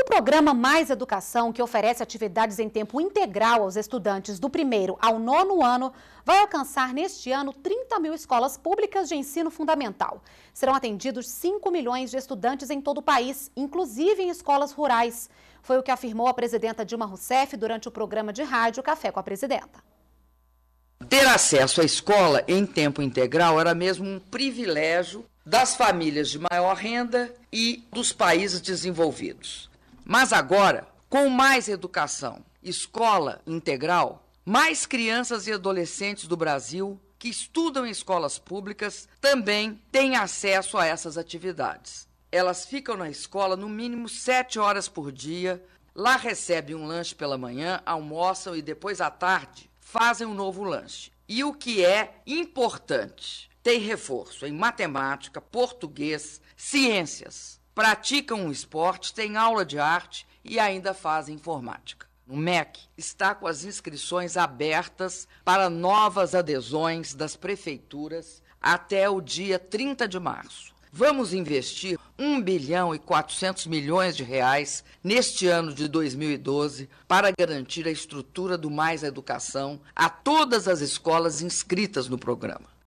O programa Mais Educação, que oferece atividades em tempo integral aos estudantes do primeiro ao nono ano, vai alcançar neste ano 30 mil escolas públicas de ensino fundamental. Serão atendidos 5 milhões de estudantes em todo o país, inclusive em escolas rurais. Foi o que afirmou a presidenta Dilma Rousseff durante o programa de rádio Café com a Presidenta. Ter acesso à escola em tempo integral era mesmo um privilégio das famílias de maior renda e dos países desenvolvidos. Mas agora, com mais educação, escola integral, mais crianças e adolescentes do Brasil que estudam em escolas públicas também têm acesso a essas atividades. Elas ficam na escola no mínimo sete horas por dia, lá recebem um lanche pela manhã, almoçam e depois à tarde fazem um novo lanche. E o que é importante, tem reforço em matemática, português, ciências praticam um esporte, têm aula de arte e ainda fazem informática. O MEC está com as inscrições abertas para novas adesões das prefeituras até o dia 30 de março. Vamos investir 1 bilhão e 400 milhões de reais neste ano de 2012 para garantir a estrutura do Mais Educação a todas as escolas inscritas no programa.